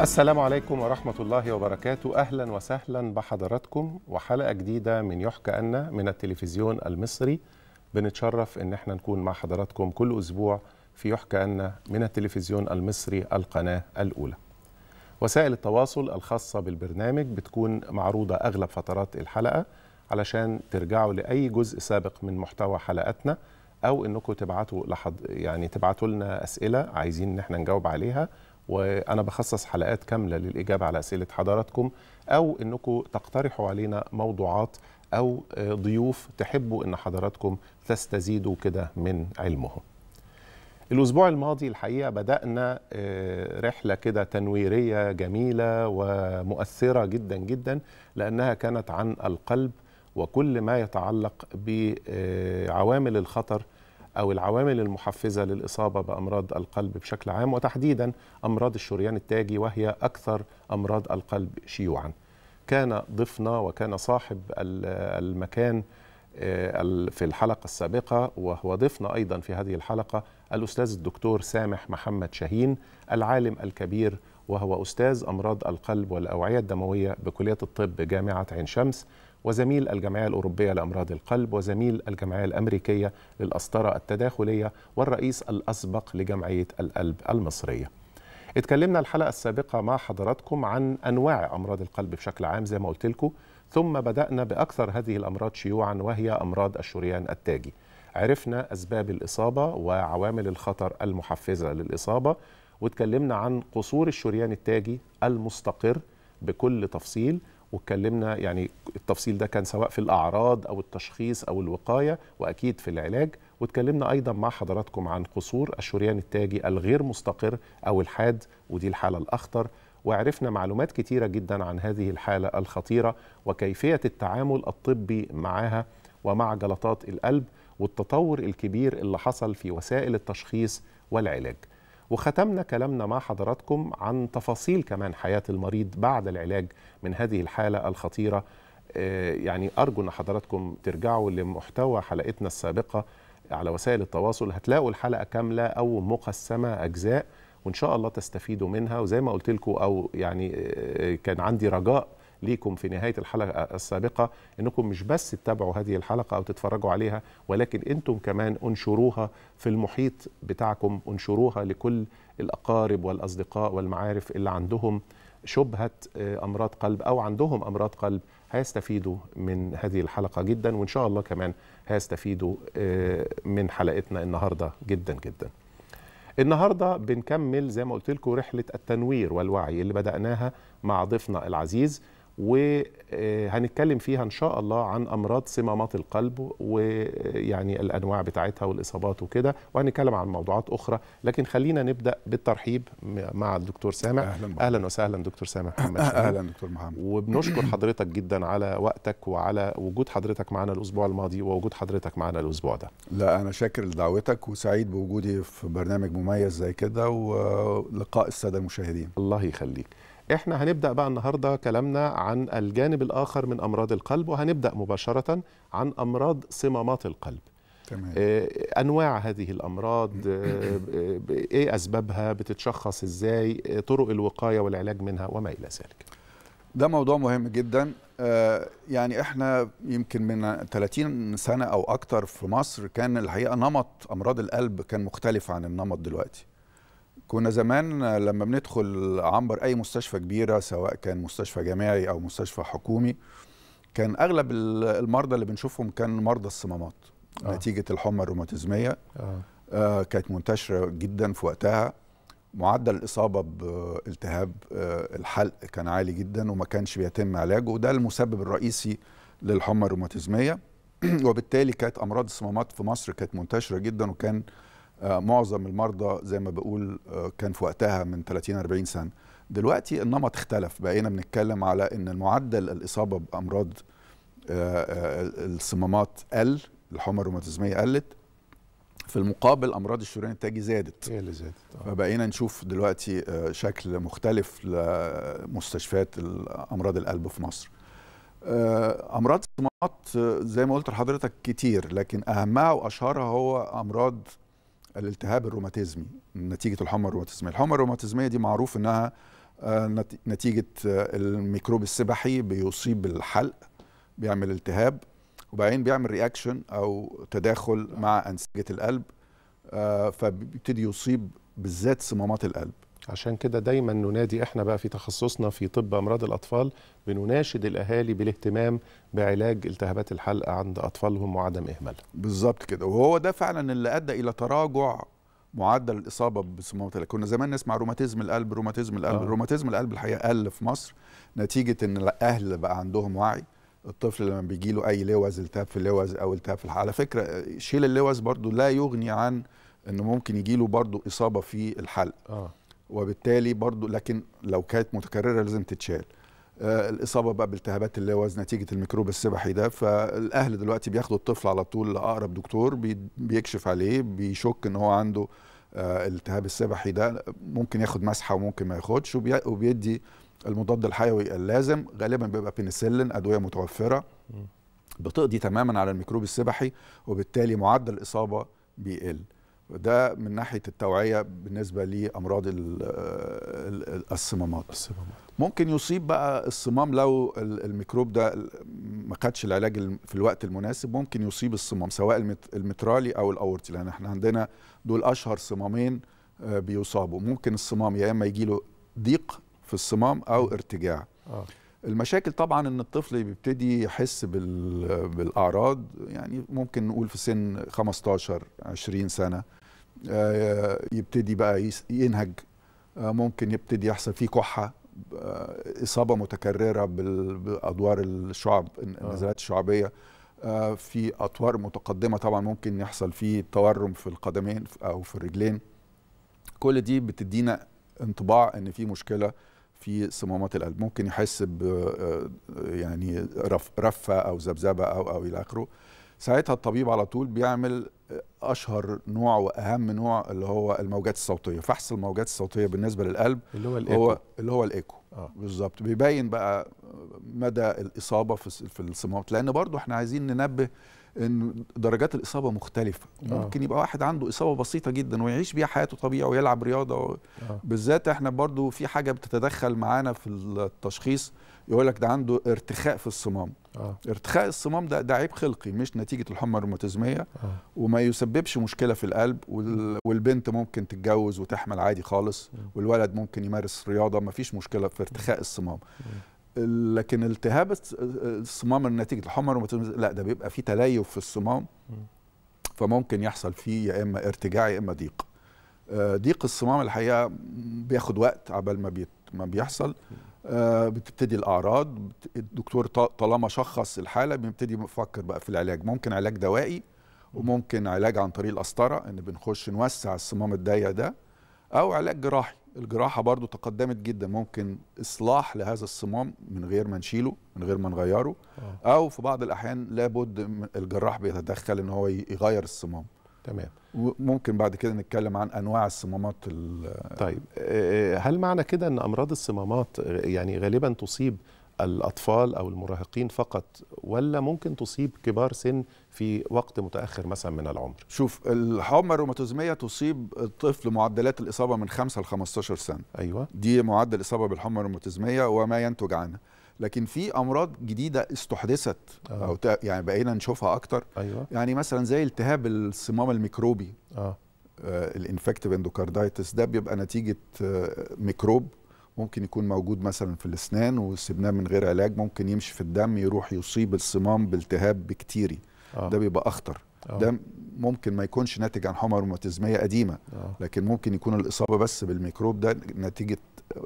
السلام عليكم ورحمة الله وبركاته أهلا وسهلا بحضراتكم وحلقة جديدة من يحكى أن من التلفزيون المصري بنتشرف أن احنا نكون مع حضراتكم كل أسبوع في يحكى أن من التلفزيون المصري القناة الأولى وسائل التواصل الخاصة بالبرنامج بتكون معروضة أغلب فترات الحلقة علشان ترجعوا لأي جزء سابق من محتوى حلقتنا أو أنكم تبعتوا لحض... يعني تبعتوا لنا أسئلة عايزين أن احنا نجاوب عليها وانا بخصص حلقات كامله للاجابه على اسئله حضراتكم او انكم تقترحوا علينا موضوعات او آه، ضيوف تحبوا ان حضراتكم تستزيدوا كده من علمهم الأسبوع الماضي الحقيقة بدأنا آه، رحلة كده تنويرية جميلة ومؤثرة جدا جدا لأنها كانت عن القلب وكل ما يتعلق بعوامل آه، الخطر أو العوامل المحفزة للإصابة بأمراض القلب بشكل عام وتحديدا أمراض الشريان التاجي وهي أكثر أمراض القلب شيوعا كان ضيفنا وكان صاحب المكان آه، في الحلقة السابقة وهو ضيفنا أيضا في هذه الحلقة الأستاذ الدكتور سامح محمد شاهين العالم الكبير وهو أستاذ أمراض القلب والأوعية الدموية بكلية الطب جامعة عين شمس وزميل الجمعية الأوروبية لأمراض القلب وزميل الجمعية الأمريكية للأسطرة التداخلية والرئيس الأسبق لجمعية القلب المصرية اتكلمنا الحلقة السابقة مع حضراتكم عن أنواع أمراض القلب بشكل عام زي ما قلت لكم ثم بدأنا بأكثر هذه الأمراض شيوعا وهي أمراض الشريان التاجي عرفنا أسباب الإصابة وعوامل الخطر المحفزة للإصابة واتكلمنا عن قصور الشريان التاجي المستقر بكل تفصيل واتكلمنا يعني التفصيل ده كان سواء في الاعراض او التشخيص او الوقايه واكيد في العلاج واتكلمنا ايضا مع حضراتكم عن قصور الشريان التاجي الغير مستقر او الحاد ودي الحاله الاخطر وعرفنا معلومات كتيره جدا عن هذه الحاله الخطيره وكيفيه التعامل الطبي معها ومع جلطات القلب والتطور الكبير اللي حصل في وسائل التشخيص والعلاج وختمنا كلامنا مع حضراتكم عن تفاصيل كمان حياة المريض بعد العلاج من هذه الحالة الخطيرة آه، يعني أرجو أن حضراتكم ترجعوا لمحتوى حلقتنا السابقة على وسائل التواصل هتلاقوا الحلقة كاملة أو مقسمة أجزاء وإن شاء الله تستفيدوا منها وزي ما قلت لكم أو يعني آه، كان عندي رجاء ليكم في نهاية الحلقة السابقة أنكم مش بس تتابعوا هذه الحلقة أو تتفرجوا عليها ولكن أنتم كمان أنشروها في المحيط بتاعكم أنشروها لكل الأقارب والأصدقاء والمعارف اللي عندهم شبهة آه، أمراض قلب أو عندهم أمراض قلب هيستفيدوا من هذه الحلقة جدا وإن شاء الله كمان هيستفيدوا آه، من حلقتنا النهاردة جدا جدا النهاردة بنكمل زي ما قلت لكم رحلة التنوير والوعي اللي بدأناها مع ضيفنا العزيز وهنتكلم فيها ان شاء الله عن امراض صمامات القلب ويعني الانواع بتاعتها والاصابات وكده وهنتكلم عن موضوعات اخرى لكن خلينا نبدا بالترحيب مع الدكتور سامع اهلا, أهلا وسهلا دكتور سامع أه، اهلا دكتور محمد وبنشكر حضرتك جدا على وقتك وعلى وجود حضرتك معنا الاسبوع الماضي ووجود حضرتك معنا الاسبوع ده لا انا شاكر لدعوتك وسعيد بوجودي في برنامج مميز زي كده ولقاء الساده المشاهدين الله يخليك احنا هنبدا بقى النهارده كلامنا عن الجانب الاخر من امراض القلب وهنبدا مباشره عن امراض صمامات القلب تمام. آه، انواع هذه الامراض آه، آه، ايه اسبابها بتتشخص ازاي طرق الوقايه والعلاج منها وما الى ذلك ده موضوع مهم جدا يعني احنا يمكن من 30 سنه او اكتر في مصر كان الحقيقه نمط امراض القلب كان مختلف عن النمط دلوقتي كنا زمان لما بندخل عنبر اي مستشفى كبيره سواء كان مستشفى جامعي او مستشفى حكومي كان اغلب المرضى اللي بنشوفهم كان مرضى الصمامات آه. نتيجه الحمى الروماتيزميه آه. آه كانت منتشره جدا في وقتها معدل الاصابه بالتهاب آه الحلق كان عالي جدا وما كانش بيتم علاجه وده المسبب الرئيسي للحمى الروماتيزميه وبالتالي كانت امراض الصمامات في مصر كانت منتشره جدا وكان آه آه، معظم المرضى زي ما بقول آه، كان في وقتها من 30 40 سنه دلوقتي النمط اختلف بقينا بنتكلم على ان المعدل الاصابه بامراض آه، الصمامات قل الحمى الروماتيزميه قلت في المقابل امراض الشريان التاجي زادت هي اللي زادت فبقينا نشوف دلوقتي شكل مختلف لمستشفيات امراض القلب في مصر امراض الصمامات زي ما قلت لحضرتك كتير لكن اهمها واشهرها هو امراض الالتهاب الروماتيزمي نتيجه الحمى الروماتيزميه الحمى الروماتيزميه دي معروف انها آه، نتيجه آه، الميكروب السبحي بيصيب الحلق بيعمل التهاب وبعدين بيعمل رياكشن او تداخل مع انسجه القلب آه، فبيبتدي يصيب بالذات صمامات القلب عشان كده دايما ننادي احنا بقى في تخصصنا في طب امراض الاطفال بنناشد الاهالي بالاهتمام بعلاج التهابات الحلق عند اطفالهم وعدم اهمالها. بالظبط كده وهو ده فعلا اللي ادى الى تراجع معدل الاصابه بسموم القلب كنا زمان نسمع روماتيزم القلب روماتيزم القلب آه. روماتيزم القلب الحقيقه قل في مصر نتيجه ان الاهل بقى عندهم وعي الطفل لما بيجي له اي لوز التهاب في اللوز او التهاب في على فكره شيل اللوز برضو لا يغني عن انه ممكن يجي له برضو اصابه في الحلق آه. وبالتالي برضو لكن لو كانت متكرره لازم تتشال آه، الاصابه بقى بالتهابات اللوز نتيجه الميكروب السبحي ده فالاهل دلوقتي بياخدوا الطفل على طول لاقرب دكتور بيكشف عليه بيشك ان هو عنده آه، التهاب السبحي ده ممكن ياخد مسحه وممكن ما ياخدش وبيدي المضاد الحيوي اللازم غالبا بيبقى بنسلين ادويه متوفره بتقضي تماما على الميكروب السبحي وبالتالي معدل الاصابه بيقل ده من ناحيه التوعيه بالنسبه لامراض الصمامات الصمامات ممكن يصيب بقى الصمام لو الميكروب ده ما خدش العلاج في الوقت المناسب ممكن يصيب الصمام سواء المترالي او الاورتي لان احنا عندنا دول اشهر صمامين آه، بيصابوا ممكن الصمام يا اما يجي له ضيق في الصمام او ارتجاع آه. المشاكل طبعا ان الطفل بيبتدي يحس بالاعراض يعني ممكن نقول في سن 15 20 سنه آه، يبتدي بقى ينهج آه، ممكن يبتدي يحصل فيه كحه آه، اصابه متكرره بادوار الشعب النزلات الشعبيه في اطوار متقدمه طبعا ممكن يحصل فيه تورم في القدمين او في الرجلين كل دي بتدينا انطباع ان في مشكله في صمامات القلب ممكن يحس ب يعني رفه او ذبذبه او او الى اخره ساعتها الطبيب على طول بيعمل اشهر نوع واهم نوع اللي هو الموجات الصوتيه فحص الموجات الصوتيه بالنسبه للقلب اللي هو الايكو هو اللي هو الايكو آه. بالظبط بيبين بقى مدى الاصابه في في الصمامات لان برضو احنا عايزين ننبه ان درجات الاصابه مختلفه آه. ممكن آه. يبقى واحد عنده اصابه بسيطه جدا ويعيش بيها حياته طبيعي ويلعب رياضه و... آه. بالذات احنا برضو في حاجه بتتدخل معانا في التشخيص يقول لك ده عنده ارتخاء في الصمام آه. ارتخاء الصمام ده ده عيب خلقي مش نتيجه الحمى الروماتيزميه آه. وما يسببش مشكله في القلب والبنت ممكن تتجوز وتحمل عادي خالص والولد ممكن يمارس رياضه ما فيش مشكله في ارتخاء الصمام لكن التهاب الصمام نتيجه الحمى الروماتيزميه لا ده بيبقى فيه تليف في الصمام فممكن يحصل فيه يا اما ارتجاع يا اما ضيق آه، ضيق الصمام الحقيقه بياخد وقت قبل ما ما بيحصل آه، بتبتدي الاعراض الدكتور طالما شخص الحاله بيبتدي يفكر بقى في العلاج ممكن علاج دوائي وممكن علاج عن طريق القسطره ان بنخش نوسع الصمام الضيق ده او علاج جراحي الجراحه برضو تقدمت جدا ممكن اصلاح لهذا الصمام من غير ما نشيله من غير ما نغيره آه. او في بعض الاحيان لابد الجراح بيتدخل ان هو يغير الصمام تمام وممكن بعد كده نتكلم عن انواع الصمامات طيب آه، آه، هل معنى كده ان امراض الصمامات يعني غالبا تصيب الاطفال او المراهقين فقط ولا ممكن تصيب كبار سن في وقت متاخر مثلا من العمر شوف الحمى الروماتيزميه تصيب الطفل معدلات الاصابه من 5 ل 15 سنه ايوه دي معدل الاصابه بالحمى الروماتيزميه وما ينتج عنها لكن في امراض جديده استحدثت آه. او يعني بقينا نشوفها اكتر أيوة. يعني مثلا زي التهاب الصمام الميكروبي اه, آه الانفكتيف اندوكاردايتس ده بيبقى نتيجه آه ميكروب ممكن يكون موجود مثلا في الاسنان وسبناه من غير علاج ممكن يمشي في الدم يروح يصيب الصمام بالتهاب بكتيري آه. ده بيبقى اخطر أوه. ده ممكن ما يكونش ناتج عن حمى روماتيزميه قديمه أوه. لكن ممكن يكون الاصابه بس بالميكروب ده نتيجه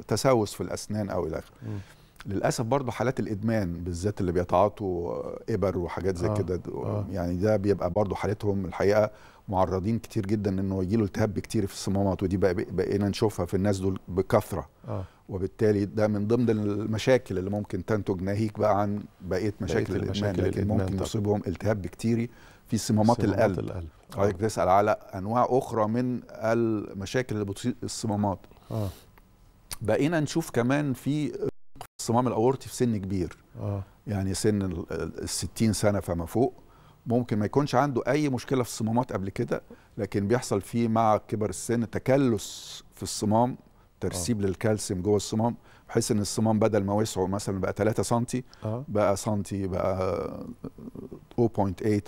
تسوس في الاسنان او الى اخره للاسف برضه حالات الادمان بالذات اللي بيتعاطوا ابر وحاجات زي آه كده آه يعني ده بيبقى برضه حالتهم الحقيقه معرضين كتير جدا انه يجي له التهاب كتير في الصمامات ودي بقى بقينا نشوفها في الناس دول بكثره آه وبالتالي ده من ضمن المشاكل اللي ممكن تنتج ناهيك بقى عن بقيه مشاكل الادمان المشاكل لكن الإدمان ممكن يصيبهم التهاب بكتيري في صمامات القلب القلب آه. حضرتك بتسال على انواع اخرى من المشاكل اللي بتصيب الصمامات آه. بقينا نشوف كمان في الصمام الاورطي في سن كبير آه. يعني سن ال 60 سنه فما فوق ممكن ما يكونش عنده اي مشكله في الصمامات قبل كده لكن بيحصل فيه مع كبر السن تكلس في الصمام ترسيب آه. للكالسيوم جوه الصمام بحيث ان الصمام بدل ما وسعه مثلا بقى 3 سم آه. بقى سنتي بقى 0.8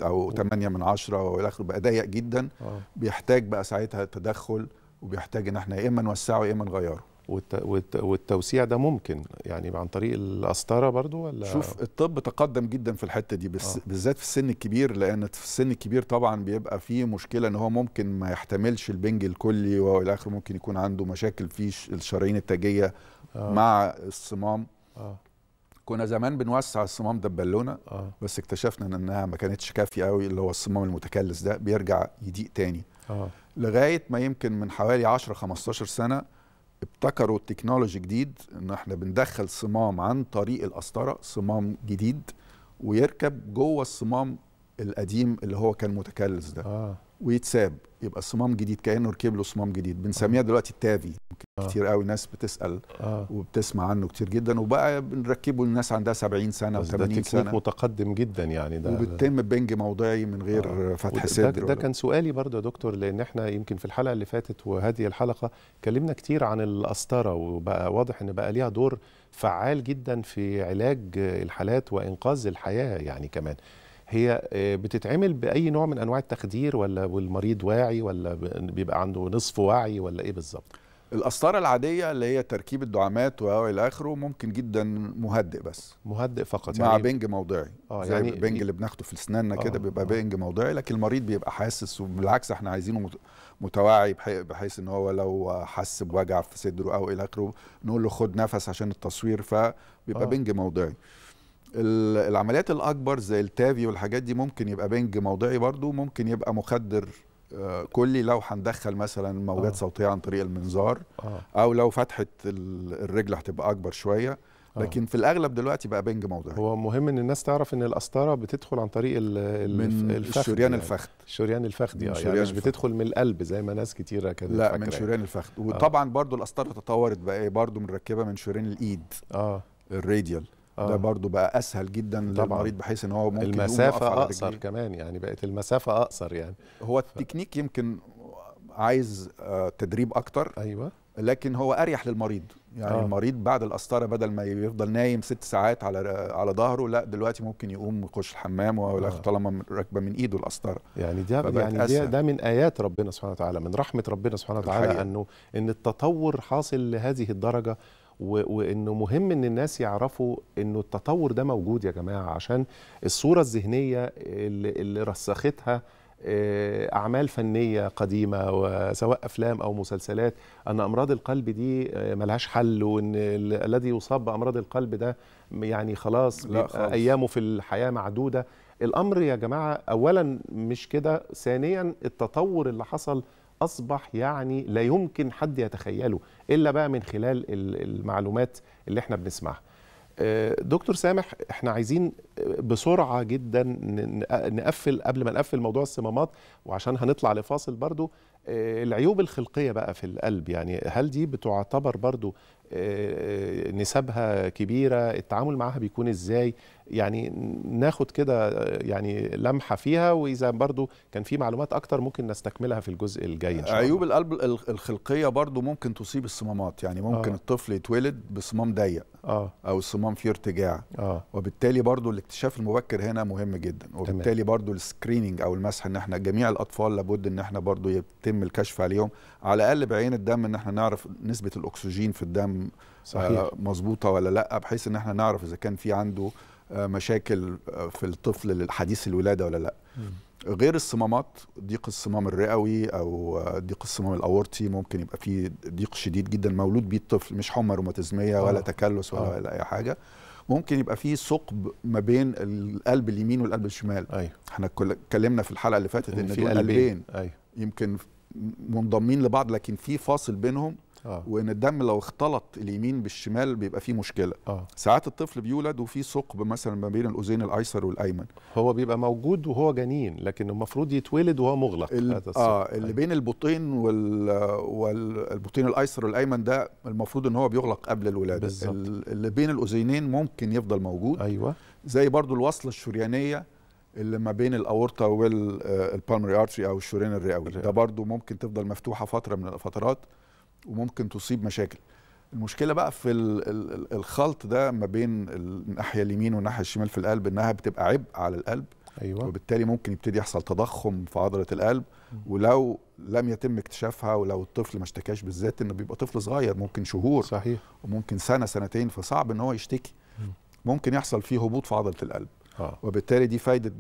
او 8 من 10 والى اخره بقى ضيق جدا آه. بيحتاج بقى ساعتها تدخل وبيحتاج ان احنا يا اما نوسعه يا اما نغيره والتوسيع ده ممكن يعني عن طريق القسطره برضو ولا شوف الطب تقدم جدا في الحته دي بس آه. بالذات في السن الكبير لان في السن الكبير طبعا بيبقى فيه مشكله ان هو ممكن ما يحتملش البنج الكلي والى اخره ممكن يكون عنده مشاكل في الشرايين التاجيه آه. مع الصمام آه. كنا زمان بنوسع الصمام ده ببالونه آه. بس اكتشفنا انها ما كانتش كافيه قوي اللي هو الصمام المتكلس ده بيرجع يضيق تاني آه. لغايه ما يمكن من حوالي 10 15 سنه ابتكروا تكنولوجي جديد ان احنا بندخل صمام عن طريق القسطره صمام جديد ويركب جوه الصمام القديم اللي هو كان متكلس ده آه. ويتساب يبقى صمام جديد كانه ركب له صمام جديد بنسميها آه. دلوقتي التافي آه. كتير قوي ناس بتسال آه. وبتسمع عنه كتير جدا وبقى بنركبه للناس عندها 70 سنه و80 سنه ده متقدم جدا يعني ده وبتتم بنج موضعي من غير آه. فتح صدر ده, ده كان سؤالي برضه يا دكتور لان احنا يمكن في الحلقه اللي فاتت وهذه الحلقه اتكلمنا كتير عن القسطره وبقى واضح ان بقى ليها دور فعال جدا في علاج الحالات وانقاذ الحياه يعني كمان هي آه، بتتعمل باي نوع من انواع التخدير ولا والمريض واعي ولا بيبقى عنده نصف وعي ولا ايه بالظبط القسطره العاديه اللي هي تركيب الدعامات والى اخره ممكن جدا مهدئ بس مهدئ فقط مع يعني بنج موضعي اه يعني البنج اللي بناخده في اسناننا كده آه، بيبقى آه. بنج موضعي لكن المريض بيبقى حاسس وبالعكس احنا عايزينه متواعي بحيث ان هو لو حس بوجع في صدره او الى اخره نقول له خد نفس عشان التصوير فبيبقى آه. بنج موضعي العمليات الاكبر زي التافي والحاجات دي ممكن يبقى بنج موضعي برضو ممكن يبقى مخدر آه، كلي لو هندخل مثلا موجات آه. صوتيه عن طريق المنظار آه. او لو فتحه الرجل هتبقى اكبر شويه آه. لكن آه. في الاغلب دلوقتي بقى بنج موضعي هو مهم ان الناس تعرف ان القسطره بتدخل عن طريق من الفخد الشريان يعني. الفخذ الشريان الفخذي اه يعني, يعني مش بتدخل من القلب زي ما ناس كتيره كانت لا من يعني. شريان يعني. الفخذ آه. وطبعا آه. برضو القسطره تطورت بقى إيه، برضو مركبه من شريان الايد اه الراديال آه. ده برضو بقى اسهل جدا طبعا. للمريض بحيث ان هو ممكن المسافه اقصر كمان يعني بقت المسافه اقصر يعني هو التكنيك ف... يمكن عايز آه، تدريب اكتر ايوه لكن هو اريح للمريض يعني آه. المريض بعد القسطره بدل ما يفضل نايم ست ساعات على على ظهره لا دلوقتي ممكن يقوم يخش الحمام آه. طالما راكبه من ايده القسطره يعني ده يعني ده, ده من ايات ربنا سبحانه وتعالى من رحمه ربنا سبحانه وتعالى انه ان التطور حاصل لهذه الدرجه وانه مهم ان الناس يعرفوا انه التطور ده موجود يا جماعه عشان الصوره الذهنيه اللي, اللي رسختها آه، اعمال فنيه قديمه وسواء افلام او مسلسلات ان امراض القلب دي آه، ملهاش حل وان الذي يصاب بامراض القلب ده يعني خلاص لا خلاص ايامه في الحياه معدوده الامر يا جماعه اولا مش كده ثانيا التطور اللي حصل اصبح يعني لا يمكن حد يتخيله الا بقى من خلال المعلومات اللي احنا بنسمعها آه، دكتور سامح احنا عايزين بسرعه جدا نقفل قبل ما نقفل موضوع الصمامات وعشان هنطلع لفاصل برضو آه، العيوب الخلقيه بقى في القلب يعني هل دي بتعتبر برضو آه، نسبها كبيره التعامل معاها بيكون ازاي يعني ناخد كده يعني لمحه فيها واذا برضو كان في معلومات اكتر ممكن نستكملها في الجزء الجاي إن شاء عيوب القلب الخلقيه برضو ممكن تصيب الصمامات يعني ممكن آه. الطفل يتولد بصمام ضيق آه. او الصمام فيه ارتجاع آه. وبالتالي برضو الاكتشاف المبكر هنا مهم جدا وبالتالي برضو السكريننج او المسح ان احنا جميع الاطفال لابد ان احنا برضو يتم الكشف عليهم على الاقل بعين الدم ان احنا نعرف نسبه الاكسجين في الدم آه، صحيح. مظبوطه ولا لا بحيث ان احنا نعرف اذا كان في عنده مشاكل آه، في الطفل حديث الولاده ولا لا غير الصمامات ضيق الصمام الرئوي او آه، ضيق الصمام الاورطي ممكن يبقى فيه ضيق شديد جدا مولود بيه الطفل مش حمى روماتيزميه ولا آه. تكلس ولا, ولا اي حاجه ممكن يبقى فيه ثقب ما بين القلب اليمين والقلب الشمال أيوه. احنا اتكلمنا في الحلقه اللي فاتت ان, إن في قلبين أيوه. يمكن منضمين لبعض لكن في فاصل بينهم آه. وان الدم لو اختلط اليمين بالشمال بيبقى فيه مشكله آه. ساعات الطفل بيولد وفيه ثقب مثلا ما بين الاذين الايسر والايمن هو بيبقى موجود وهو جنين لكن المفروض يتولد وهو مغلق ال... هذا الثقب اه اللي بين البطين وال... والبطين الايسر والايمن ده المفروض ان هو بيغلق قبل الولاده بالزبط. اللي بين الاذينين ممكن يفضل موجود ايوه زي برضو الوصله الشريانيه اللي ما بين الاورطه والبالمري ارتري او الشريان الرئوي ده برضو ممكن تفضل مفتوحه فتره من الفترات وممكن تصيب مشاكل المشكله بقى في الخلط ده ما بين الناحيه اليمين والناحيه الشمال في القلب انها بتبقى عبء على القلب أيوة. وبالتالي ممكن يبتدي يحصل تضخم في عضله القلب ولو لم يتم اكتشافها ولو الطفل ما اشتكاش بالذات انه بيبقى طفل صغير ممكن شهور صحيح وممكن سنه سنتين فصعب ان هو يشتكي ممكن يحصل فيه هبوط في عضله القلب آه. وبالتالي دي فايده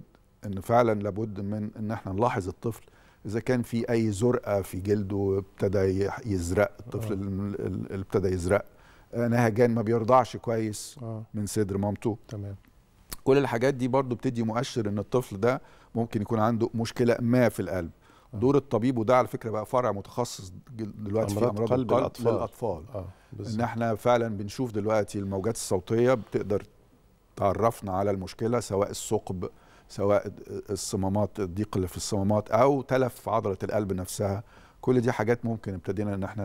ان فعلا لابد من ان احنا نلاحظ الطفل اذا كان في اي زرقه في جلده ابتدى يزرق الطفل آه. اللي ابتدى يزرق نهجان ما بيرضعش كويس آه. من صدر مامته تمام كل الحاجات دي برضو بتدي مؤشر ان الطفل ده ممكن يكون عنده مشكله ما في القلب آه. دور الطبيب وده على فكره بقى فرع متخصص دلوقتي أمراض في امراض قلب الاطفال للاطفال آه. ان احنا فعلا بنشوف دلوقتي الموجات الصوتيه بتقدر تعرفنا على المشكله سواء الثقب سواء الصمامات الضيق اللي في الصمامات او تلف عضله القلب نفسها كل دي حاجات ممكن ابتدينا ان احنا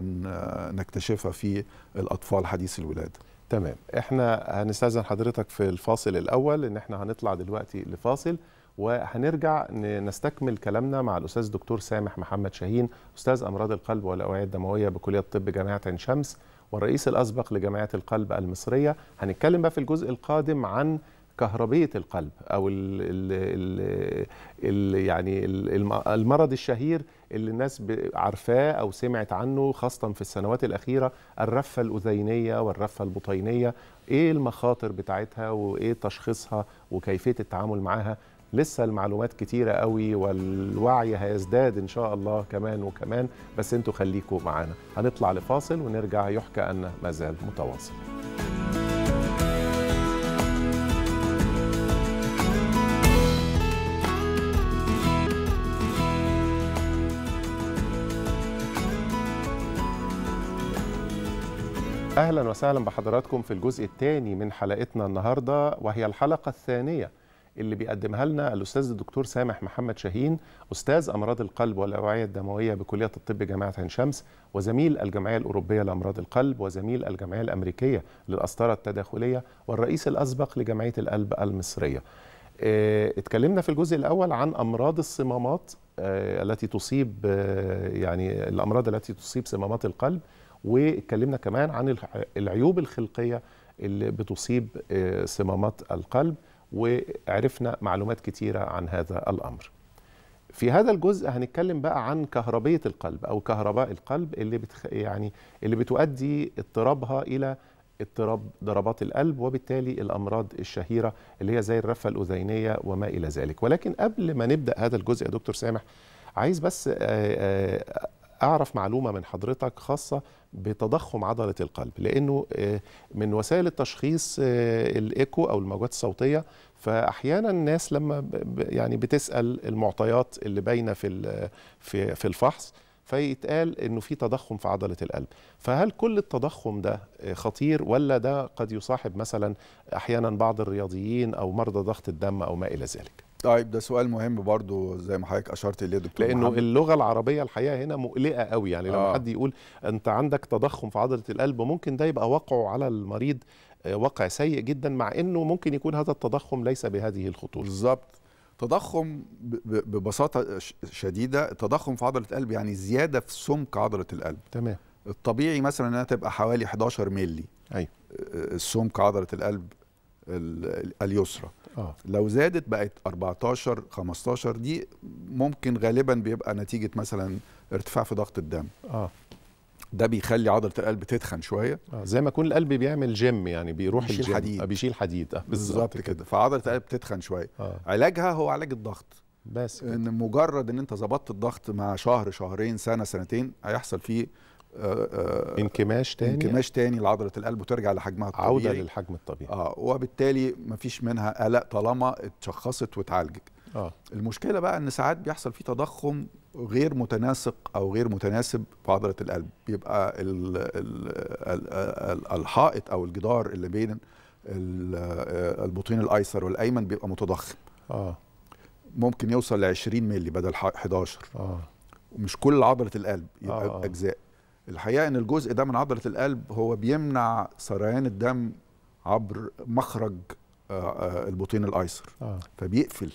نكتشفها في الاطفال حديث الولاده تمام احنا هنستاذن حضرتك في الفاصل الاول ان احنا هنطلع دلوقتي لفاصل وهنرجع نستكمل كلامنا مع الاستاذ دكتور سامح محمد شاهين استاذ امراض القلب والاوعيه الدمويه بكليه الطب جامعه عين شمس والرئيس الاسبق لجامعه القلب المصريه هنتكلم بقى في الجزء القادم عن كهربيه القلب او ال ال ال يعني المرض الشهير اللي الناس عارفاه او سمعت عنه خاصه في السنوات الاخيره الرفه الاذينيه والرفه البطينيه ايه المخاطر بتاعتها وايه تشخيصها وكيفيه التعامل معاها لسه المعلومات كتيرة قوي والوعي هيزداد إن شاء الله كمان وكمان بس انتوا خليكوا معانا هنطلع لفاصل ونرجع يحكى أن ما زال متواصل اهلا وسهلا بحضراتكم في الجزء الثاني من حلقتنا النهارده وهي الحلقه الثانيه اللي بيقدمها لنا الاستاذ الدكتور سامح محمد شاهين استاذ امراض القلب والاوعيه الدمويه بكليه الطب جامعه عين شمس وزميل الجمعيه الاوروبيه لامراض القلب وزميل الجمعيه الامريكيه للقسطره التداخليه والرئيس الاسبق لجمعيه القلب المصريه آه، اتكلمنا في الجزء الاول عن امراض الصمامات آه، التي تصيب آه، يعني الامراض التي تصيب صمامات القلب واتكلمنا كمان عن العيوب الخلقيه اللي بتصيب آه، صمامات القلب وعرفنا معلومات كتيره عن هذا الامر. في هذا الجزء هنتكلم بقى عن كهربيه القلب او كهرباء القلب اللي بتخ... يعني اللي بتؤدي اضطرابها الى اضطراب ضربات القلب وبالتالي الامراض الشهيره اللي هي زي الرفه الاذينيه وما الى ذلك ولكن قبل ما نبدا هذا الجزء يا دكتور سامح عايز بس آه، آه، اعرف معلومه من حضرتك خاصه بتضخم عضله القلب لانه آه، من وسائل التشخيص آه، الايكو او الموجات الصوتيه فاحيانا الناس لما يعني بتسال المعطيات اللي باينه في في في الفحص فيتقال انه في تضخم في عضله القلب فهل كل التضخم ده آه، خطير ولا ده قد يصاحب مثلا احيانا بعض الرياضيين او مرضى ضغط الدم او ما الى ذلك طيب ده سؤال مهم برضو زي ما حضرتك اشرت اليه دكتور لانه محمد. اللغه العربيه الحقيقه هنا مقلقه قوي يعني لما آه. حد يقول انت عندك تضخم في عضله القلب ممكن ده يبقى وقعه على المريض آه، وقع سيء جدا مع انه ممكن يكون هذا التضخم ليس بهذه الخطوره بالظبط تضخم ببساطه شديده تضخم في عضله القلب يعني زياده في سمك عضله القلب تمام الطبيعي مثلا انها تبقى حوالي 11 مللي ايوه آه، آه، سمك عضله القلب اليسرى آه. لو زادت بقت 14 15 دي ممكن غالبا بيبقى نتيجه مثلا ارتفاع في ضغط الدم اه ده بيخلي عضله القلب تتخن شويه آه زي ما يكون القلب بيعمل جيم يعني بيروح بيشيل الجيم حديد. آه بيشيل حديد آه بالظبط كده فعضله القلب بتتخن شويه آه. علاجها هو علاج الضغط بس كده. ان مجرد ان انت ظبطت الضغط مع شهر شهرين سنه سنتين هيحصل فيه آه، آه، انكماش تاني انكماش تاني لعضله القلب وترجع لحجمها الطبيعي عوده للحجم الطبيعي اه وبالتالي مفيش منها قلق طالما اتشخصت واتعالجت آه. المشكله بقى ان ساعات بيحصل في تضخم غير متناسق او غير متناسب في عضله القلب بيبقى الـ الـ الـ الـ الحائط او الجدار اللي بين آه، البطين الايسر والايمن بيبقى متضخم اه ممكن يوصل ل 20 مللي بدل 11 اه ومش كل عضله القلب يبقى آه. اجزاء الحقيقه ان الجزء ده من عضله القلب هو بيمنع سريان الدم عبر مخرج آه، آه، البطين الايسر آه. فبيقفل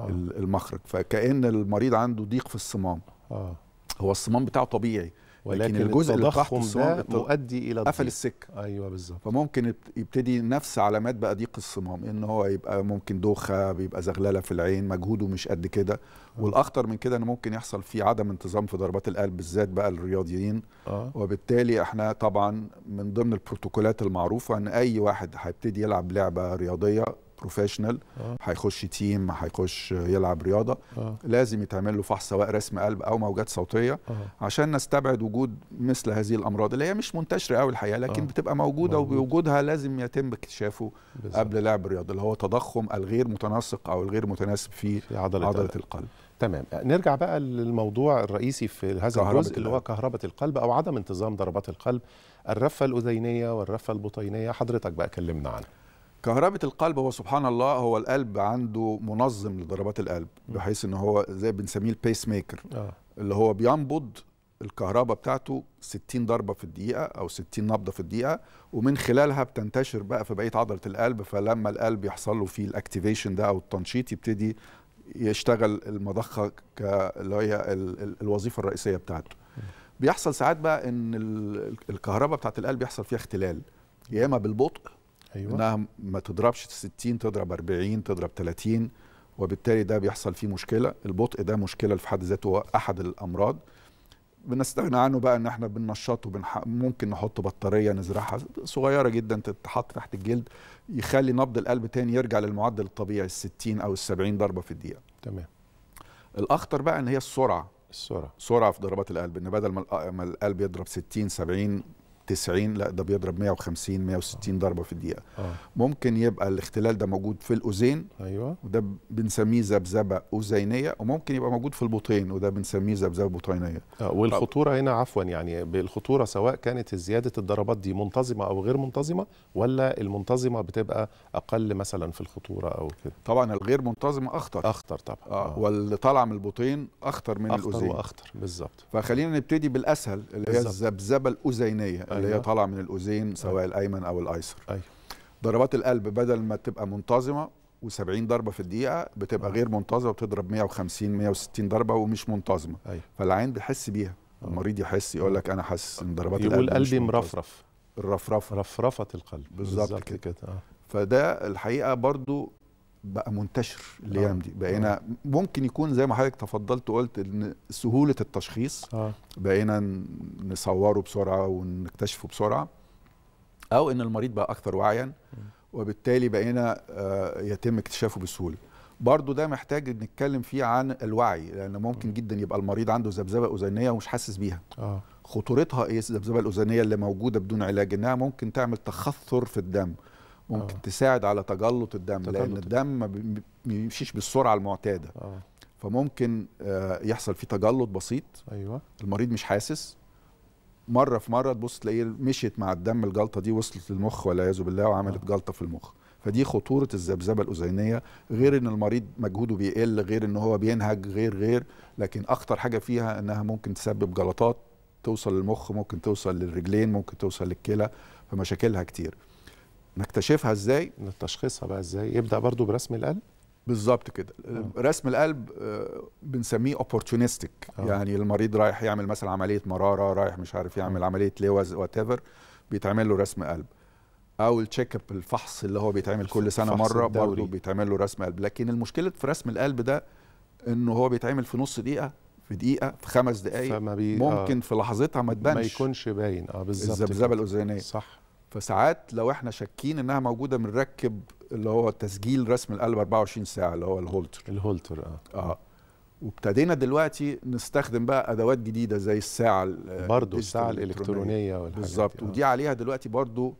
آه. المخرج فكان المريض عنده ضيق في الصمام آه. هو الصمام بتاعه طبيعي ولكن, الجزء التضخم ده مؤدي الى قفل السكه ايوه بالظبط فممكن يبتدي نفس علامات بقى ضيق الصمام ان هو يبقى ممكن دوخه بيبقى زغلله في العين مجهوده مش قد كده آه. والاخطر من كده ان ممكن يحصل فيه عدم انتظام في ضربات القلب بالذات بقى الرياضيين آه. وبالتالي احنا طبعا من ضمن البروتوكولات المعروفه ان اي واحد هيبتدي يلعب لعبه رياضيه بروفيشنال آه. هيخش تيم هيخش يلعب رياضه آه. لازم يتعمل له فحص سواء رسم قلب او موجات صوتيه آه. عشان نستبعد وجود مثل هذه الامراض اللي هي مش منتشره قوي الحقيقه لكن آه. بتبقى موجوده موجود. وبوجودها لازم يتم اكتشافه قبل لعب الرياضه اللي هو تضخم الغير متناسق او الغير متناسب في, في عضله, عضلة القلب. القلب تمام نرجع بقى للموضوع الرئيسي في هذا الجزء اللي, اللي هو كهربه القلب او عدم انتظام ضربات القلب الرفه الاذينيه والرفه البطينيه حضرتك بقى كلمنا عنها كهربة القلب هو سبحان الله هو القلب عنده منظم لضربات القلب بحيث ان هو زي بنسميه البيس ميكر آه. اللي هو بينبض الكهرباء بتاعته 60 ضربة في الدقيقة أو 60 نبضة في الدقيقة ومن خلالها بتنتشر بقى في بقية عضلة القلب فلما القلب يحصل له فيه الأكتيفيشن ده أو التنشيط يبتدي يشتغل المضخة اللي هي الوظيفة الرئيسية بتاعته بيحصل ساعات بقى إن الكهرباء بتاعت القلب يحصل فيها اختلال يا إما بالبطء أيوة. انها ما تضربش 60 تضرب 40 تضرب 30 وبالتالي ده بيحصل فيه مشكله البطء ده مشكله في حد ذاته احد الامراض بنستغنى عنه بقى ان احنا بننشطه بنح... ممكن نحط بطاريه نزرعها صغيره جدا تتحط تحت الجلد يخلي نبض القلب تاني يرجع للمعدل الطبيعي ال 60 او ال 70 ضربه في الدقيقه تمام الاخطر بقى ان هي السرعه السرعه سرعه في ضربات القلب ان بدل ما القلب يضرب 60 70 90 لا ده بيضرب 150 160 ضربه في الدقيقه آه. ممكن يبقى الاختلال ده موجود في الاذين ايوه وده بنسميه ذبذبه اذينيه وممكن يبقى موجود في البطين وده بنسميه ذبذبه بطينيه آه والخطوره هنا عفوا يعني بالخطوره سواء كانت زياده الضربات دي منتظمه او غير منتظمه ولا المنتظمه بتبقى اقل مثلا في الخطوره او كده طبعا الغير منتظمه اخطر اخطر طبعا آه. آه. واللي طالعه من البطين اخطر من الاذين اخطر واخطر بالظبط فخلينا نبتدي بالاسهل اللي هي الذبذبه الاذينيه أيوة. اللي هي طالعه من الاذين أيوة. سواء أيوة. الايمن او الايسر أيوة. ضربات القلب بدل ما تبقى منتظمه و70 ضربه في الدقيقه بتبقى أيوة. غير منتظمه بتضرب 150 160 ضربه ومش منتظمه أيوة. فالعين بتحس بيها أوه. المريض يحس يقول لك انا حاسس ان ضربات القلب يقول قلبي مرفرف الرفرفه رفرفه القلب بالظبط كده, كده. آه. فده الحقيقه برضو بقى منتشر الايام آه. دي بقينا آه. ممكن يكون زي ما حضرتك تفضلت وقلت ان سهوله التشخيص آه. بقينا نصوره بسرعه ونكتشفه بسرعه او ان المريض بقى اكثر وعيا وبالتالي بقينا يتم اكتشافه بسهوله برضه ده محتاج نتكلم فيه عن الوعي لان ممكن جدا يبقى المريض عنده ذبذبه اذنيه ومش حاسس بيها خطورتها ايه الذبذبه الاذنيه اللي موجوده بدون علاج انها ممكن تعمل تخثر في الدم ممكن أوه. تساعد على تجلط الدم تجلط لان الدم ما بيمشيش بالسرعه المعتاده أوه. فممكن آه، يحصل فيه تجلط بسيط ايوه المريض مش حاسس مره في مره تبص تلاقيه مشيت مع الدم الجلطه دي وصلت للمخ والعياذ بالله وعملت أوه. جلطه في المخ فدي خطوره الذبذبه الاذينيه غير ان المريض مجهوده بيقل غير ان هو بينهج غير غير لكن اخطر حاجه فيها انها ممكن تسبب جلطات توصل للمخ ممكن توصل للرجلين ممكن توصل للكلى فمشاكلها كتير نكتشفها ازاي نتشخيصها بقى ازاي يبدا برضو برسم القلب بالظبط كده آه. رسم القلب آه، بنسميه اوبورتونيستيك آه. يعني المريض رايح يعمل مثلا عمليه مراره رايح مش عارف يعمل عمليه لوز وات ايفر بيتعمل له رسم قلب او التشيك اب الفحص اللي هو بيتعمل كل سنه مره برضه بيتعمل له رسم قلب لكن المشكله في رسم القلب ده انه هو بيتعمل في نص دقيقه في دقيقه في خمس دقائق بي... ممكن آه. في لحظتها ما تبانش ما يكونش باين اه بالظبط الذبذبه الاذنيه صح فساعات لو احنا شاكين انها موجوده بنركب اللي هو تسجيل رسم القلب 24 ساعه اللي هو الهولتر الهولتر اه اه وابتدينا دلوقتي نستخدم بقى ادوات جديده زي الساعه برضه الساعه الالكترونيه والحاجات بالظبط آه. ودي عليها دلوقتي برضه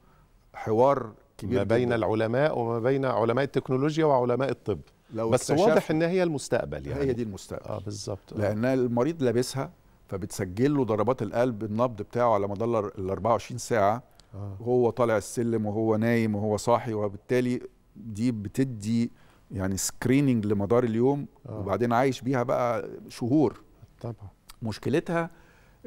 حوار كبير ما بين جداً. العلماء وما بين علماء التكنولوجيا وعلماء الطب لو بس واضح ان هي المستقبل يعني هي دي المستقبل اه بالظبط آه. لان المريض لابسها فبتسجل له ضربات القلب النبض بتاعه على مدار ال 24 ساعه آه. وهو طالع السلم وهو نايم وهو صاحي وبالتالي دي بتدي يعني سكريننج لمدار اليوم آه. وبعدين عايش بيها بقى شهور طبعا مشكلتها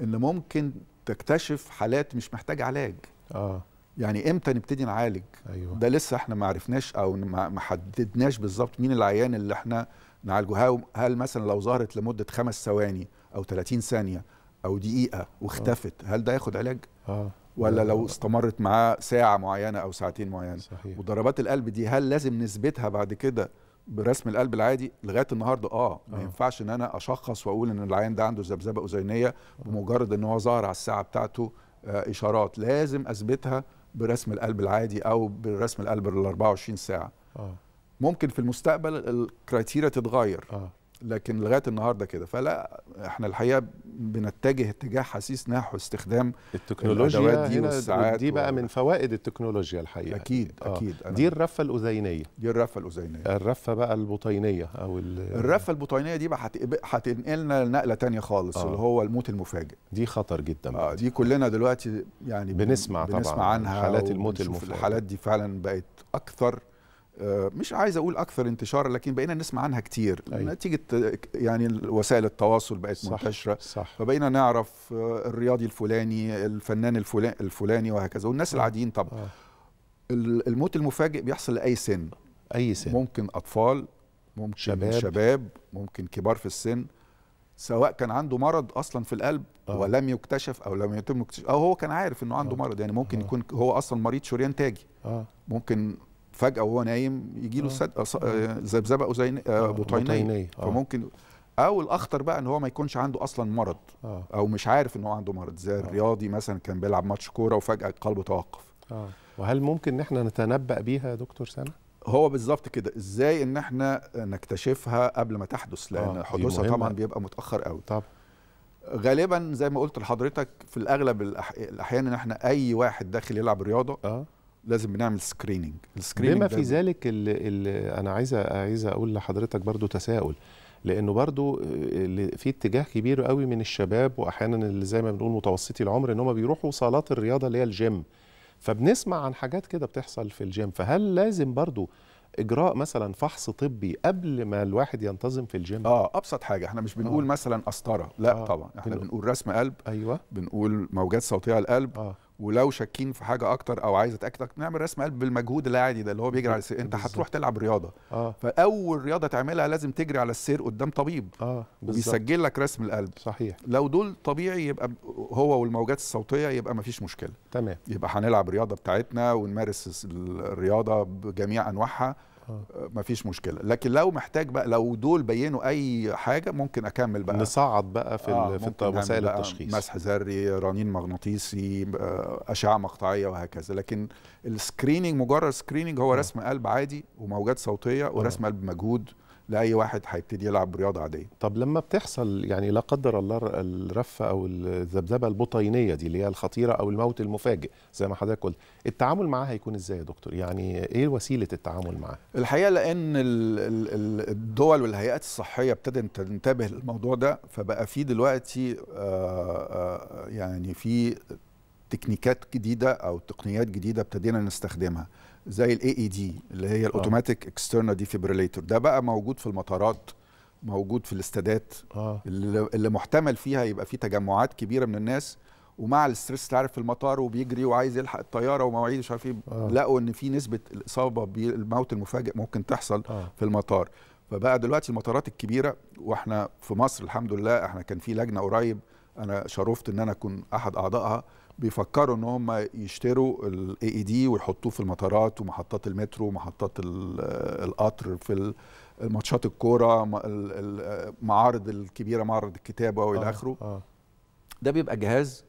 ان ممكن تكتشف حالات مش محتاج علاج اه يعني امتى نبتدي نعالج أيوة. ده لسه احنا ما عرفناش او ما حددناش بالظبط مين العيان اللي احنا نعالجه هل مثلا لو ظهرت لمده خمس ثواني او 30 ثانيه او دقيقه واختفت آه. هل ده ياخد علاج اه ولا لو استمرت معاه ساعه معينه او ساعتين معينه صحيح. وضربات القلب دي هل لازم نثبتها بعد كده برسم القلب العادي لغايه النهارده اه آه. ما ينفعش ان انا اشخص واقول ان العيان ده عنده ذبذبه اذينيه بمجرد ان هو ظهر على الساعه بتاعته آه اشارات لازم اثبتها برسم القلب العادي او برسم القلب الـ 24 ساعه آه. ممكن في المستقبل الكرايتيريا تتغير آه. لكن لغايه النهارده كده فلا احنا الحقيقه بنتجه اتجاه حسيس نحو استخدام التكنولوجيا دي والساعات دي بقى و... من فوائد التكنولوجيا الحقيقه اكيد آه. اكيد دي الرفه الاذينيه دي الرفه الاذينيه الرفه بقى البطينيه او ال... الرفه البطينيه دي بقى هتنقلنا لنقله تانية خالص آه. اللي هو الموت المفاجئ دي خطر جدا آه دي كلنا دلوقتي يعني بنسمع, بنسمع طبعا عنها حالات الموت المفاجئ الحالات دي فعلا بقت اكثر آه، مش عايز اقول اكثر انتشارا لكن بقينا نسمع عنها كتير أيوة. نتيجه آه، يعني وسائل التواصل بقت صح منتشره صح. فبقينا نعرف آه، الرياضي الفلاني الفنان الفلاني وهكذا والناس آه. العاديين طبعا آه. الموت المفاجئ بيحصل لاي سن اي سن ممكن اطفال ممكن شباب, شباب ممكن كبار في السن سواء كان عنده مرض اصلا في القلب أوه. ولم يكتشف او لم يتم اكتشاف او هو كان عارف انه عنده أوه. مرض يعني ممكن أوه. يكون هو اصلا مريض شريان تاجي أوه. ممكن فجاه وهو نايم يجي له آه. آه، ذبذبه زي آه، بطينيه فممكن او الاخطر بقى ان هو ما يكونش عنده اصلا مرض أوه. او مش عارف ان هو عنده مرض زي الرياضي مثلا كان بيلعب ماتش كوره وفجاه قلبه توقف آه. وهل ممكن ان احنا نتنبأ بيها يا دكتور سنه هو بالظبط كده ازاي ان احنا نكتشفها قبل ما تحدث لان حدوثها طبعا بيبقى متاخر قوي طب غالبا زي ما قلت لحضرتك في الاغلب الأح... الاحيان ان احنا اي واحد داخل يلعب رياضه آه. لازم بنعمل سكريننج السكريننج بما في ذلك اللي انا عايز عايز اقول لحضرتك برضو تساؤل لانه برضو آه، في اتجاه كبير قوي من الشباب واحيانا اللي زي ما بنقول متوسطي العمر ان هم بيروحوا صالات الرياضه اللي هي الجيم فبنسمع عن حاجات كده بتحصل في الجيم فهل لازم برضو اجراء مثلا فحص طبي قبل ما الواحد ينتظم في الجيم اه ابسط حاجه احنا مش بنقول آه. مثلا قسطره لا آه. طبعا احنا بنقول رسم قلب ايوه بنقول موجات صوتيه على القلب آه. ولو شاكين في حاجه اكتر او عايز اتاكد نعمل رسم قلب بالمجهود العادي ده اللي هو بيجري على السير انت هتروح تلعب رياضه آه. فاول رياضه تعملها لازم تجري على السير قدام طبيب آه. وبيسجل لك رسم القلب صحيح لو دول طبيعي يبقى هو والموجات الصوتيه يبقى ما فيش مشكله تمام يبقى هنلعب رياضه بتاعتنا ونمارس الرياضه بجميع انواعها آه، مفيش مشكله لكن لو محتاج بقى لو دول بينوا اي حاجه ممكن اكمل بقى نصعد بقى في آه في وسائل التشخيص مسح ذري رنين مغناطيسي آه، اشعه مقطعيه وهكذا لكن السكريننج مجرد سكريننج هو آه. رسم قلب عادي وموجات صوتيه ورسم آه. قلب مجهود لاي واحد هيبتدي يلعب رياضه عاديه طب لما بتحصل يعني لا قدر الله الرفه او الذبذبه البطينيه دي اللي هي الخطيره او الموت المفاجئ زي ما حضرتك قلت التعامل معاها هيكون ازاي يا دكتور يعني ايه وسيله التعامل معاها الحقيقه لان الدول والهيئات الصحيه ابتدت تنتبه للموضوع ده فبقى في دلوقتي آه، آه، يعني في تكنيكات جديده او تقنيات جديده ابتدينا نستخدمها زي الاي اي دي e اللي هي الاوتوماتيك اكسترنال ديفيبريليتور ده بقى موجود في المطارات موجود في الاستادات آه. اللي, اللي محتمل فيها يبقى في تجمعات كبيره من الناس ومع الاسترس تعرف في المطار وبيجري وعايز يلحق الطياره ومواعيد مش عارف ايه آه. لقوا ان في نسبه الاصابه بالموت المفاجئ ممكن تحصل آه. في المطار فبقى دلوقتي المطارات الكبيره واحنا في مصر الحمد لله احنا كان في لجنه قريب انا شرفت ان انا اكون احد اعضائها بيفكروا ان هم يشتروا الاي اي دي e ويحطوه في المطارات ومحطات المترو ومحطات القطر في الماتشات الكوره المعارض الكبيره معرض الكتابه والى آه، اخره آه. ده بيبقى جهاز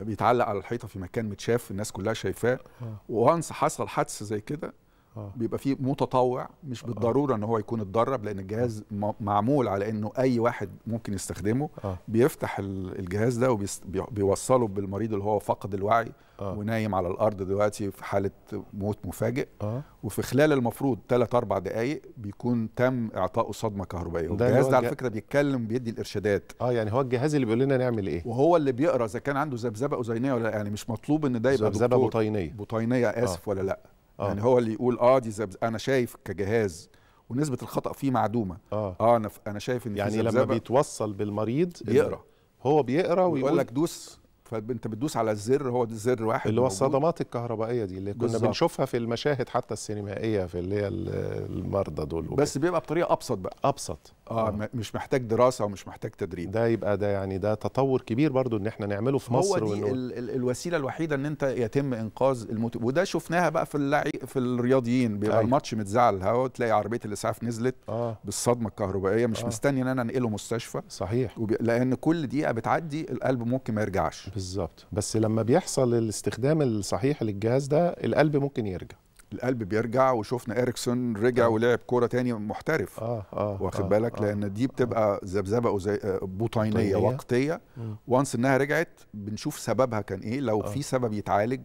بيتعلق على الحيطه في مكان متشاف الناس كلها شايفاه آه. وانس حصل حادثه زي كده آه. بيبقى فيه متطوع مش آه. بالضروره آه. ان هو يكون اتدرب لان الجهاز آه. معمول على انه اي واحد ممكن يستخدمه آه. بيفتح الجهاز ده وبيوصله بالمريض اللي هو فقد الوعي آه. ونايم على الارض دلوقتي في حاله موت مفاجئ آه. وفي خلال المفروض 3 4 دقائق بيكون تم اعطائه صدمه كهربائيه والجهاز ده على فكره بيتكلم بيدي الارشادات اه يعني هو الجهاز اللي بيقول لنا نعمل ايه وهو اللي بيقرا اذا كان عنده ذبذبه اذينيه ولا يعني مش مطلوب ان ده يبقى ذبذبه بطينيه بطينيه اسف آه. ولا لا آه. يعني هو اللي يقول اه دي زبز... انا شايف كجهاز ونسبه الخطا فيه معدومه اه, آه انا ف... انا شايف ان يعني لما بيتوصل بالمريض بيقرا هو بيقرا ويقول لك دوس فانت بتدوس على الزر هو ده زر واحد اللي هو الصدمات الكهربائيه دي اللي كنا بالزبط. بنشوفها في المشاهد حتى السينمائيه في اللي هي المرضى دول وبيت. بس بيبقى بطريقه ابسط بقى ابسط آه, اه مش محتاج دراسه ومش محتاج تدريب ده يبقى ده يعني ده تطور كبير برضو ان احنا نعمله في مصر هو دي ونقول. ال الوسيله الوحيده ان انت يتم انقاذ الموت وده شفناها بقى في اللعي في الرياضيين بيبقى أيوه. الماتش متزعل هو تلاقي عربيه الاسعاف نزلت آه. بالصدمه الكهربائيه مش آه. مستني ان انا انقله مستشفى صحيح وبي... لان كل دقيقه بتعدي القلب ممكن ما يرجعش بالظبط بس لما بيحصل الاستخدام الصحيح للجهاز ده القلب ممكن يرجع القلب بيرجع وشفنا اريكسون رجع آه. ولعب كوره تاني محترف اه اه واخد آه بالك آه لان دي بتبقى آه ذبذبه آه، بطينيه وقتيه وانس انها رجعت بنشوف سببها كان ايه لو آه. في سبب يتعالج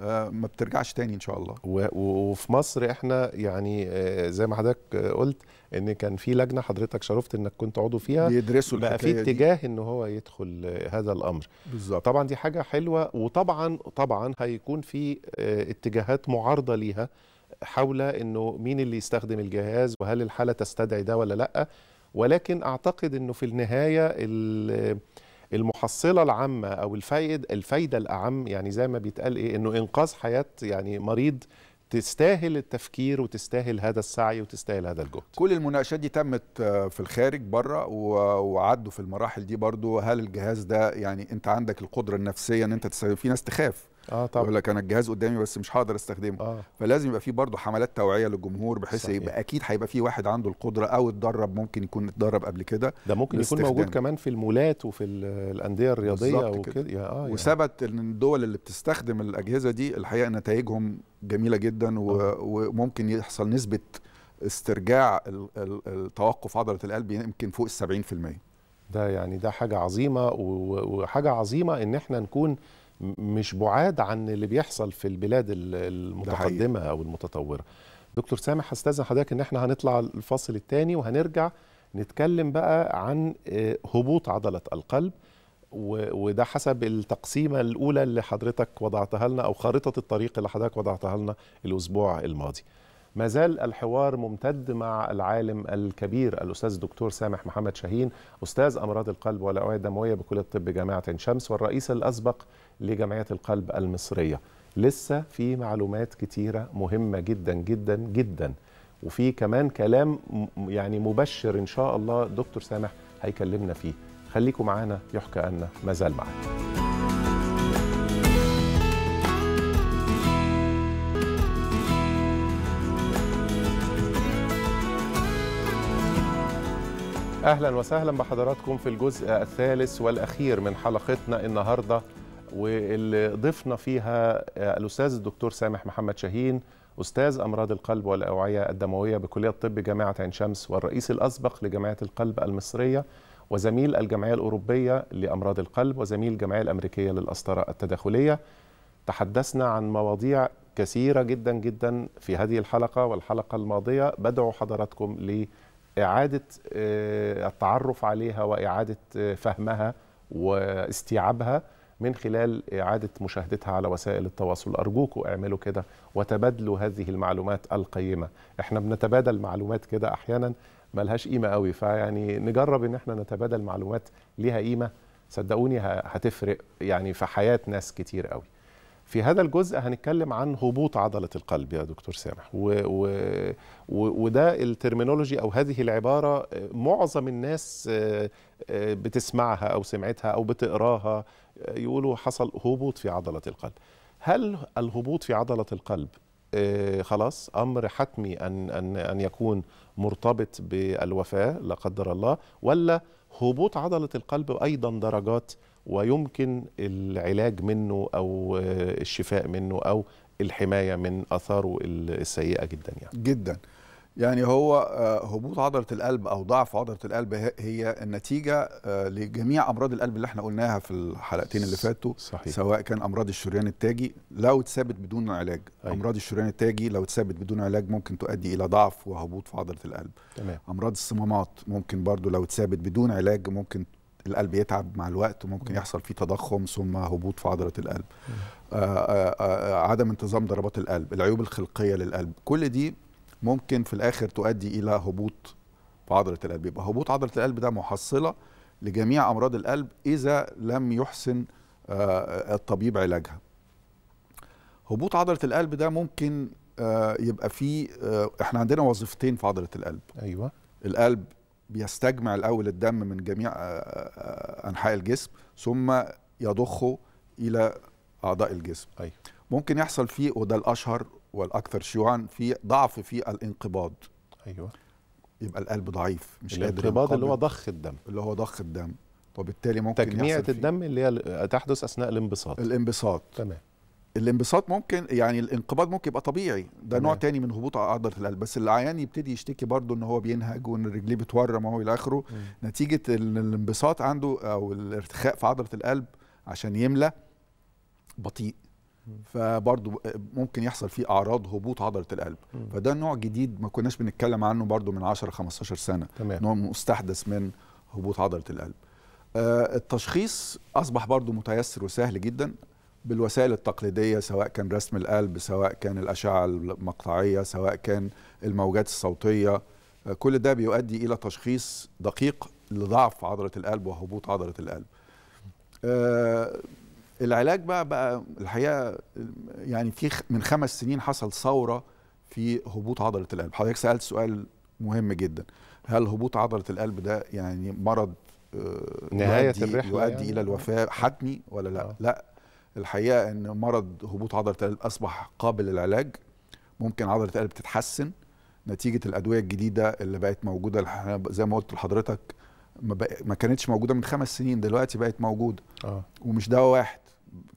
آه، ما بترجعش تاني ان شاء الله وفي مصر احنا يعني آه، زي ما حضرتك قلت ان كان في لجنه حضرتك شرفت انك كنت عضو فيها بيدرسوا بقى في اتجاه ان هو يدخل هذا الامر بالظبط طبعا دي حاجه حلوه وطبعا طبعا هيكون في آه، اتجاهات معارضه ليها حول انه مين اللي يستخدم الجهاز وهل الحاله تستدعي ده ولا لا ولكن اعتقد انه في النهايه المحصله العامه او الفائد الفايده الاعم يعني زي ما بيتقال ايه انه انقاذ حياه يعني مريض تستاهل التفكير وتستاهل هذا السعي وتستاهل هذا الجهد كل المناقشات دي تمت في الخارج بره وعدوا في المراحل دي برضو هل الجهاز ده يعني انت عندك القدره النفسيه ان انت تستخدم في ناس تخاف اه طبعا يقول لك انا الجهاز قدامي بس مش هقدر استخدمه آه. فلازم يبقى في برضه حملات توعيه للجمهور بحيث يبقى اكيد هيبقى في واحد عنده القدره او اتدرب ممكن يكون اتدرب قبل كده ده ممكن يكون موجود كمان في المولات وفي الانديه الرياضيه وكده يعني آه وثبت ان الدول اللي بتستخدم الاجهزه دي الحقيقه نتائجهم جميله جدا و... آه. وممكن يحصل نسبه استرجاع التوقف عضله القلب يمكن فوق ال 70% ده يعني ده حاجه عظيمه وحاجه عظيمه ان احنا نكون مش بعاد عن اللي بيحصل في البلاد المتقدمه او المتطوره دكتور سامح هستاذن حضرتك ان احنا هنطلع الفاصل الثاني وهنرجع نتكلم بقى عن آه، هبوط عضله القلب وده حسب التقسيمه الاولى اللي حضرتك وضعتها لنا او خارطه الطريق اللي حضرتك وضعتها لنا الاسبوع الماضي ما زال الحوار ممتد مع العالم الكبير الأستاذ الدكتور سامح محمد شاهين أستاذ أمراض القلب والأوعية الدموية بكلية الطب جامعة عين شمس والرئيس الأسبق لجمعية القلب المصرية لسه في معلومات كتيرة مهمة جدا جدا جدا وفي كمان كلام يعني مبشر إن شاء الله دكتور سامح هيكلمنا فيه خليكم معانا يحكى أن ما زال معانا اهلا وسهلا بحضراتكم في الجزء الثالث والاخير من حلقتنا النهارده واللي ضفنا فيها آه، الاستاذ الدكتور سامح محمد شاهين استاذ امراض القلب والاوعيه الدمويه بكليه الطب جامعه عين شمس والرئيس الاسبق لجامعه القلب المصريه وزميل الجمعيه الاوروبيه لامراض القلب وزميل الجمعيه الامريكيه للاسطره التداخليه تحدثنا عن مواضيع كثيره جدا جدا في هذه الحلقه والحلقه الماضيه بدعو حضراتكم ل اعاده آه، التعرف عليها واعاده آه، فهمها واستيعابها من خلال اعاده مشاهدتها على وسائل التواصل ارجوكم اعملوا كده وتبادلوا هذه المعلومات القيمه احنا بنتبادل معلومات كده احيانا ملهاش قيمه قوي فيعني نجرب ان احنا نتبادل معلومات ليها قيمه صدقوني هتفرق يعني في حياه ناس كتير قوي في هذا الجزء هنتكلم عن هبوط عضلة القلب يا دكتور سامح و و و وده الترمينولوجي أو هذه العبارة معظم الناس آه، آه، بتسمعها أو سمعتها أو بتقراها آه، يقولوا حصل هبوط في عضلة القلب هل الهبوط في عضلة القلب خلاص امر حتمي ان ان ان يكون مرتبط بالوفاه لا قدر الله ولا هبوط عضله القلب ايضا درجات ويمكن العلاج منه او آه، الشفاء منه او الحمايه من اثاره السيئه جدا يعني جدا يعني هو آه، هبوط عضله القلب او ضعف عضله القلب هي النتيجه آه، لجميع امراض القلب اللي احنا قلناها في الحلقتين اللي فاتوا صحيح. سواء كان امراض الشريان التاجي لو تثبت بدون علاج أيوة. امراض الشريان التاجي لو تثبت بدون علاج ممكن تؤدي الى ضعف وهبوط في عضله القلب تمام. امراض الصمامات ممكن برضو لو تثبت بدون علاج ممكن القلب يتعب مع الوقت وممكن يحصل فيه تضخم ثم هبوط في عضله القلب آآ آآ آه، آه، آه، عدم انتظام ضربات القلب العيوب الخلقيه للقلب كل دي ممكن في الاخر تؤدي الى هبوط في عضله القلب يبقى هبوط عضله القلب ده محصله لجميع امراض القلب اذا لم يحسن الطبيب علاجها هبوط عضله القلب ده ممكن يبقى فيه احنا عندنا وظيفتين في عضله القلب ايوه القلب بيستجمع الاول الدم من جميع آه، آه، آه، انحاء الجسم ثم يضخه الى اعضاء الجسم أي. ممكن يحصل فيه وده الاشهر والاكثر شيوعا في ضعف في الانقباض ايوه يبقى القلب ضعيف مش قادر الانقباض اللي هو ضخ الدم اللي هو ضخ الدم وبالتالي ممكن تجميعة الدم اللي هي تحدث اثناء الانبساط الانبساط تمام الانبساط ممكن يعني الانقباض ممكن يبقى طبيعي ده نوع تاني من هبوط عضله القلب بس العيان يبتدي يشتكي برضه ان هو بينهج وان رجليه بتورم وهو الى اخره نتيجه الانبساط عنده او الارتخاء في عضله القلب عشان يملى بطيء فبرضه ممكن يحصل فيه اعراض هبوط عضله القلب مم. فده نوع جديد ما كناش بنتكلم عنه برضه من 10 15 سنه تمام. نوع مستحدث من هبوط عضله القلب آه، التشخيص اصبح برضه متيسر وسهل جدا بالوسائل التقليدية سواء كان رسم القلب سواء كان الأشعة المقطعية سواء كان الموجات الصوتية آه، كل ده بيؤدي إلى تشخيص دقيق لضعف عضلة القلب وهبوط عضلة القلب آه، العلاج بقى بقى الحقيقة يعني في من خمس سنين حصل ثورة في هبوط عضلة القلب حضرتك سألت سؤال مهم جدا هل هبوط عضلة القلب ده يعني مرض آه، نهاية يؤدي الرحلة يؤدي يعني. إلى الوفاة حتمي ولا لا؟ آه. لا اوه لا الحقيقه ان مرض هبوط عضله القلب اصبح قابل للعلاج ممكن عضله القلب تتحسن نتيجه الادويه الجديده اللي بقت موجوده زي ما قلت لحضرتك ما كانتش موجوده من خمس سنين دلوقتي بقت موجوده آه. ومش دواء واحد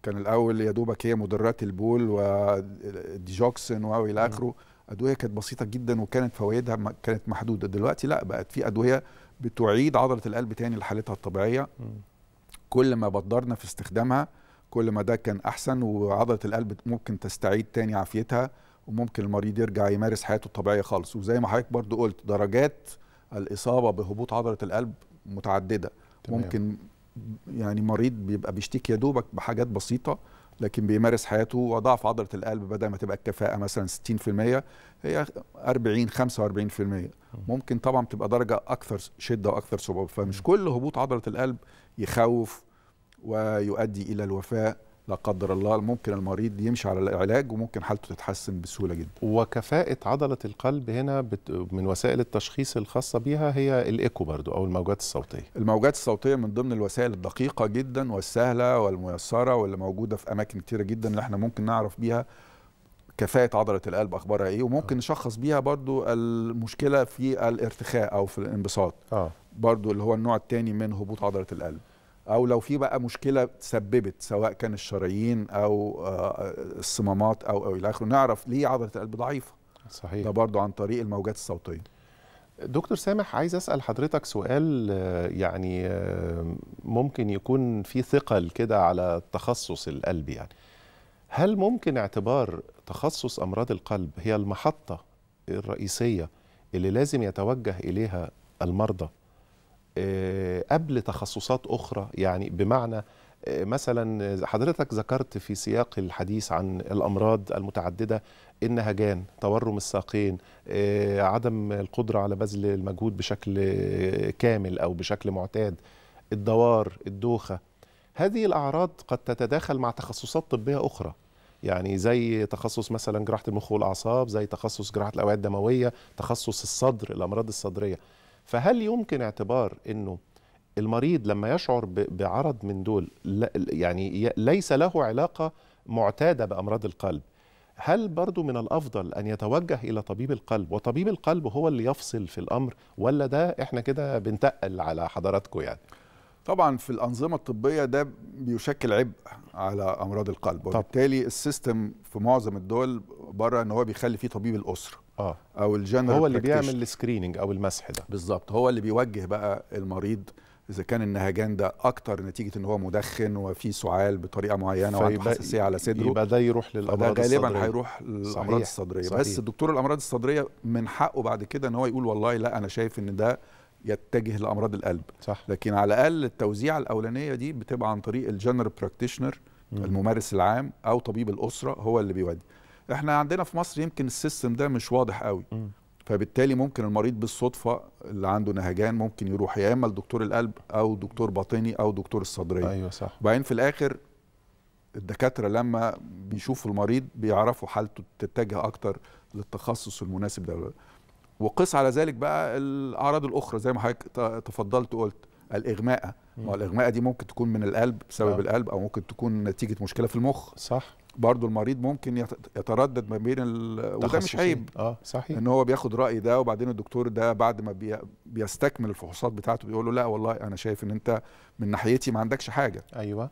كان الاول يا دوبك هي مدرات البول و الى اخره ادويه كانت بسيطه جدا وكانت فوائدها كانت محدوده دلوقتي لا بقت في ادويه بتعيد عضله القلب تاني لحالتها الطبيعيه م. كل ما بدرنا في استخدامها كل ما ده كان احسن وعضله القلب ممكن تستعيد تاني عافيتها وممكن المريض يرجع يمارس حياته الطبيعيه خالص وزي ما حضرتك برضو قلت درجات الاصابه بهبوط عضله القلب متعدده تمام. ممكن يعني مريض بيبقى بيشتكي يا دوبك بحاجات بسيطه لكن بيمارس حياته وضعف عضله القلب بدل ما تبقى الكفاءه مثلا 60% هي 40 45% ممكن طبعا تبقى درجه اكثر شده واكثر صعوبه فمش كل هبوط عضله القلب يخوف ويؤدي الى الوفاه لا قدر الله ممكن المريض يمشي على العلاج وممكن حالته تتحسن بسهوله جدا وكفاءه عضله القلب هنا بت... من وسائل التشخيص الخاصه بيها هي الايكو برضو او الموجات الصوتيه الموجات الصوتيه من ضمن الوسائل الدقيقه جدا والسهله والميسره واللي موجوده في اماكن كتيره جدا اللي احنا ممكن نعرف بيها كفاءة عضلة القلب أخبارها إيه وممكن نشخص بيها برضو المشكلة في الارتخاء أو في الانبساط آه. برضو اللي هو النوع الثاني من هبوط عضلة القلب او لو في بقى مشكله تسببت سواء كان الشرايين او آه، الصمامات او او الى اخره نعرف ليه عضله القلب ضعيفه صحيح ده برضو عن طريق الموجات الصوتيه دكتور سامح عايز اسال حضرتك سؤال آه، يعني آه، ممكن يكون في ثقل كده على تخصص القلب يعني هل ممكن اعتبار تخصص امراض القلب هي المحطه الرئيسيه اللي لازم يتوجه اليها المرضى آه، قبل تخصصات أخرى يعني بمعنى آه، مثلا حضرتك ذكرت في سياق الحديث عن الأمراض المتعددة النهجان تورم الساقين آه، عدم القدرة على بذل المجهود بشكل كامل أو بشكل معتاد الدوار الدوخة هذه الأعراض قد تتداخل مع تخصصات طبية أخرى يعني زي تخصص مثلا جراحة المخ والأعصاب زي تخصص جراحة الأوعية الدموية تخصص الصدر الأمراض الصدرية فهل يمكن اعتبار انه المريض لما يشعر بعرض من دول يعني ليس له علاقه معتاده بامراض القلب هل برضو من الافضل ان يتوجه الى طبيب القلب وطبيب القلب هو اللي يفصل في الامر ولا ده احنا كده بنتقل على حضراتكم يعني طبعا في الانظمه الطبيه ده بيشكل عبء على امراض القلب وبالتالي السيستم في معظم الدول بره ان هو بيخلي فيه طبيب الاسره اه او الجنرال هو اللي بيعمل السكريننج او المسح ده بالظبط هو اللي بيوجه بقى المريض اذا كان النهجان ده اكتر نتيجه ان هو مدخن وفي سعال بطريقه معينه وعنده حساسيه على صدره يبقى ده يروح للامراض الصدريه غالبا هيروح للامراض الصدريه صحيح. بس دكتور الامراض الصدريه من حقه بعد كده ان هو يقول والله لا انا شايف ان ده يتجه لامراض القلب صح. لكن على الاقل التوزيع الاولانيه دي بتبقى عن طريق الجنرال براكتيشنر الممارس العام او طبيب الاسره هو اللي بيودي احنا عندنا في مصر يمكن السيستم ده مش واضح قوي م. فبالتالي ممكن المريض بالصدفه اللي عنده نهجان ممكن يروح يا اما لدكتور القلب او دكتور باطني او دكتور الصدريه ايوه صح وبعدين في الاخر الدكاتره لما بيشوفوا المريض بيعرفوا حالته تتجه اكتر للتخصص المناسب ده وقس على ذلك بقى الاعراض الاخرى زي ما حضرتك تفضلت وقلت الاغماء ما دي ممكن تكون من القلب بسبب آه. القلب او ممكن تكون نتيجه مشكله في المخ صح برضه المريض ممكن يتردد ما بين ال... وده مش عيب اه صحيح ان هو بياخد راي ده وبعدين الدكتور ده بعد ما بي... بيستكمل الفحوصات بتاعته بيقول له لا والله انا شايف ان انت من ناحيتي ما عندكش حاجه ايوه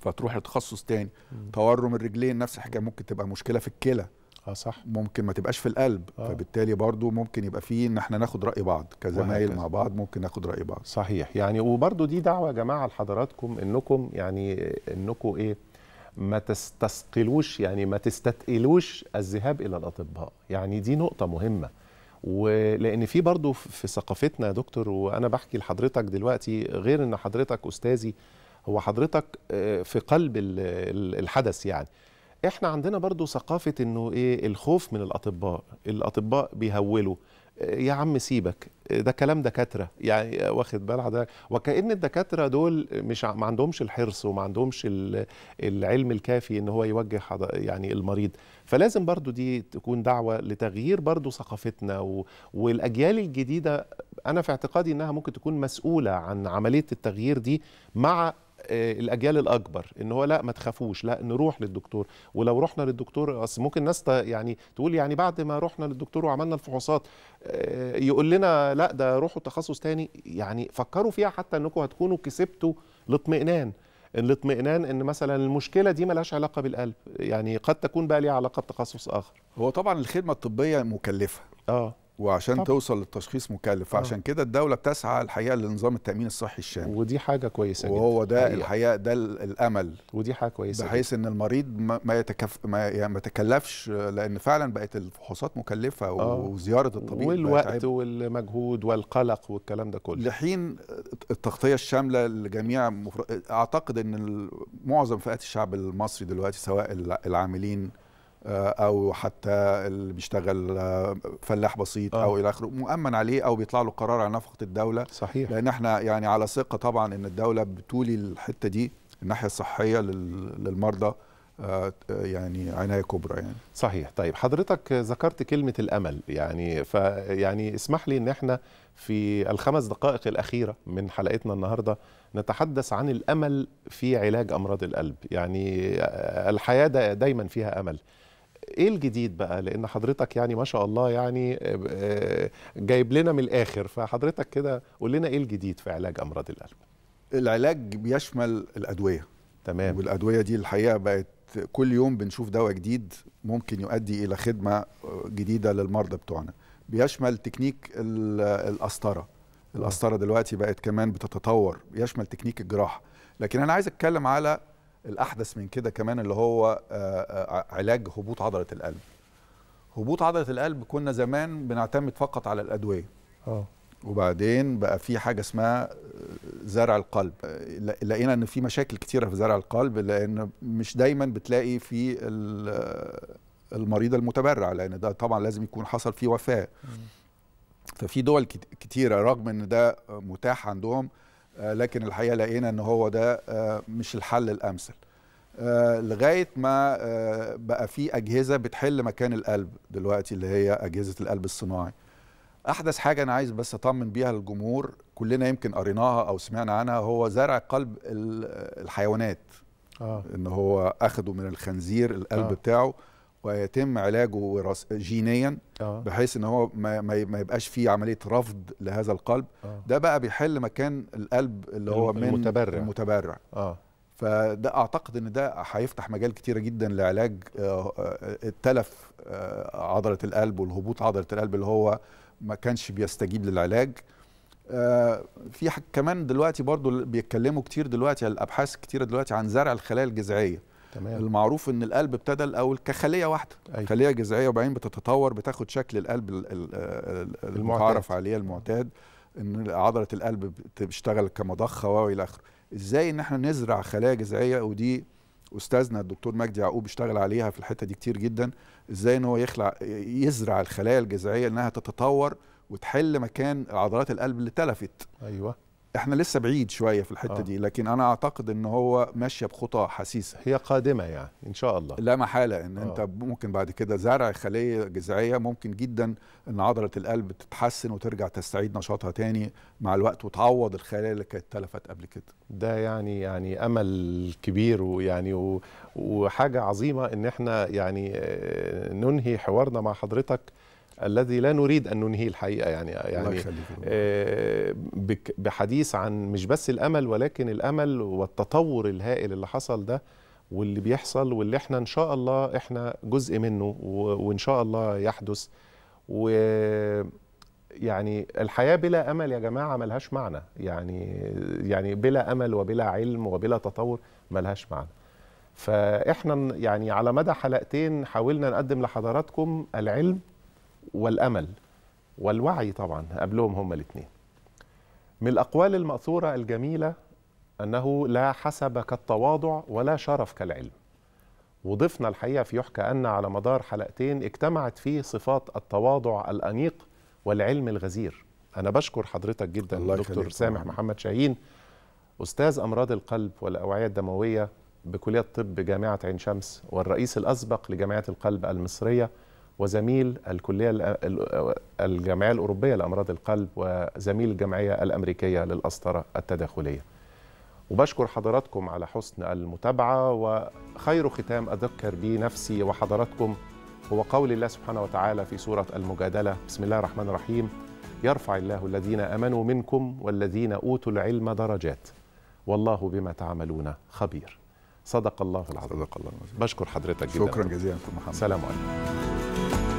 فتروح لتخصص تاني تورم الرجلين نفس الحكايه ممكن تبقى مشكله في الكلى اه صح ممكن ما تبقاش في القلب آه. فبالتالي برضو ممكن يبقى فيه ان احنا ناخد راي بعض كزمايل مع بعض ممكن ناخد راي بعض صحيح يعني وبرضو دي دعوه يا جماعه لحضراتكم انكم يعني انكم ايه ما تستثقلوش يعني ما تستثقلوش الذهاب الى الاطباء يعني دي نقطه مهمه ولان في برضه في ثقافتنا يا دكتور وانا بحكي لحضرتك دلوقتي غير ان حضرتك استاذي هو حضرتك آه، في قلب الحدث يعني احنا عندنا برضه ثقافه انه ايه الخوف من الاطباء الاطباء بيهولوا يا عم سيبك ده كلام دكاتره يعني واخد بال حضرتك وكان الدكاتره دول مش ما عندهمش الحرص وما عندهمش العلم الكافي ان هو يوجه يعني المريض فلازم برضو دي تكون دعوه لتغيير برضو ثقافتنا والاجيال الجديده انا في اعتقادي انها ممكن تكون مسؤوله عن عمليه التغيير دي مع آه، الاجيال الاكبر ان هو لا ما تخافوش لا نروح للدكتور ولو رحنا للدكتور اصل ممكن ناس يعني تقول يعني بعد ما رحنا للدكتور وعملنا الفحوصات آه، يقول لنا لا ده روحوا تخصص تاني يعني فكروا فيها حتى انكم هتكونوا كسبتوا الاطمئنان الاطمئنان ان مثلا المشكله دي ملهاش علاقه بالقلب يعني قد تكون بقى ليها علاقه بتخصص اخر هو طبعا الخدمه الطبيه مكلفه اه وعشان طب. توصل للتشخيص مكلف آه. فعشان كده الدوله بتسعى الحقيقه لنظام التامين الصحي الشامل ودي حاجه كويسه وهو جدا. ده حقيقة. الحقيقه ده الامل ودي حاجه كويسه بحيث ان المريض ما يتكف ما, يعني ما يتكلفش لان فعلا بقت الفحوصات مكلفه آه. وزياره الطبيب والوقت والمجهود والقلق والكلام ده كله لحين التغطيه الشامله لجميع مفر... اعتقد ان معظم فئات الشعب المصري دلوقتي سواء العاملين آه، او حتى اللي بيشتغل آه، فلاح بسيط آه. او الى اخره مؤمن عليه او بيطلع له قرار على نفقه الدوله صحيح لان احنا يعني على ثقه طبعا ان الدوله بتولي الحته دي الناحيه الصحيه للمرضى يعني عنايه كبرى يعني صحيح طيب حضرتك ذكرت كلمه الامل يعني فيعني اسمح لي ان احنا في الخمس دقائق الاخيره من حلقتنا النهارده نتحدث عن الامل في علاج امراض القلب يعني الحياه دايما فيها امل ايه الجديد بقى لان حضرتك يعني ما شاء الله يعني آه، آه، جايب لنا من الاخر فحضرتك كده قول لنا ايه الجديد في علاج امراض القلب العلاج بيشمل الادويه تمام والادويه دي الحقيقه بقت كل يوم بنشوف دواء جديد ممكن يؤدي الى خدمه آه، جديده للمرضى بتوعنا بيشمل تكنيك القسطره القسطره دلوقتي بقت كمان بتتطور بيشمل تكنيك الجراحه لكن انا عايز اتكلم على الاحدث من كده كمان اللي هو آه، آه، علاج هبوط عضله القلب هبوط عضله القلب كنا زمان بنعتمد فقط على الادويه اه وبعدين بقى في حاجه اسمها آه، زرع القلب لقينا ان في مشاكل كتيره في زرع القلب لان مش دايما بتلاقي في المريض المتبرع لان ده طبعا لازم يكون حصل فيه وفاه ففي دول كتيره رغم ان ده متاح عندهم آه، لكن الحقيقه لقينا ان هو ده آه، مش الحل الامثل آه، لغايه ما بقى في اجهزه بتحل مكان القلب دلوقتي اللي هي اجهزه القلب الصناعي احدث حاجه انا عايز بس اطمن بيها الجمهور كلنا يمكن قريناها او سمعنا عنها هو زرع قلب الحيوانات آه. ان هو اخده من الخنزير القلب آه. بتاعه ويتم علاجه جينيا آه. بحيث ان هو ما, ما يبقاش فيه عمليه رفض لهذا القلب أوه. ده بقى بيحل مكان القلب اللي هو من المتبرع المتبرع اه فده اعتقد ان ده هيفتح مجال كتير جدا لعلاج آه، آه، التلف عضله القلب والهبوط عضله القلب اللي هو ما كانش بيستجيب للعلاج في كمان دلوقتي برضو بيتكلموا كتير دلوقتي الابحاث كتيره دلوقتي عن زرع الخلايا الجذعيه تمام. المعروف ان القلب ابتدى الاول كخليه واحده أيوة. خليه جذعيه وبعدين بتتطور بتاخد شكل القلب المتعارف عليه المعتاد ان عضله القلب بتشتغل كمضخه والى اخره ازاي ان احنا نزرع خلايا جذعيه ودي استاذنا الدكتور مجدي يعقوب بيشتغل عليها في الحته دي كتير جدا ازاي ان هو يخلع يزرع الخلايا الجذعيه انها تتطور وتحل مكان عضلات القلب اللي تلفت ايوه احنا لسه بعيد شويه في الحته آه. دي لكن انا اعتقد ان هو ماشيه بخطى حسيسه هي قادمه يعني ان شاء الله لا محاله ان آه. انت ممكن بعد كده زرع خليه جذعيه ممكن جدا ان عضله القلب تتحسن وترجع تستعيد نشاطها تاني مع الوقت وتعوض الخلايا اللي كانت تلفت قبل كده ده يعني يعني امل كبير ويعني وحاجه عظيمه ان احنا يعني آه، ننهي حوارنا مع حضرتك الذي لا نريد ان ننهيه الحقيقه يعني يعني آه، بحديث عن مش بس الامل ولكن الامل والتطور الهائل اللي حصل ده واللي بيحصل واللي احنا ان شاء الله احنا جزء منه وان شاء الله يحدث و يعني الحياه بلا امل يا جماعه ملهاش معنى يعني يعني بلا امل وبلا علم وبلا تطور ملهاش معنى فاحنا يعني على مدى حلقتين حاولنا نقدم لحضراتكم العلم والأمل والوعي طبعا قبلهم هما الاثنين من الأقوال المأثورة الجميلة أنه لا حسب كالتواضع ولا شرف كالعلم وضفنا الحقيقة في يحكى أن على مدار حلقتين اجتمعت فيه صفات التواضع الأنيق والعلم الغزير أنا بشكر حضرتك جدا دكتور سامح الله. محمد شاهين أستاذ أمراض القلب والأوعية الدموية بكلية طب جامعة عين شمس والرئيس الأسبق لجامعة القلب المصرية وزميل الكلية الجمعية الأوروبية لأمراض القلب وزميل الجمعية الأمريكية للأسطرة التداخلية وبشكر حضراتكم على حسن المتابعة وخير ختام أذكر به نفسي وحضراتكم هو قول الله سبحانه وتعالى في سورة المجادلة بسم الله الرحمن الرحيم يرفع الله الذين آمنوا منكم والذين أوتوا العلم درجات والله بما تعملون خبير صدق الله العظيم صدق الله العظيم بشكر حضرتك جدا شكرا جزيلا محمد سلام عليكم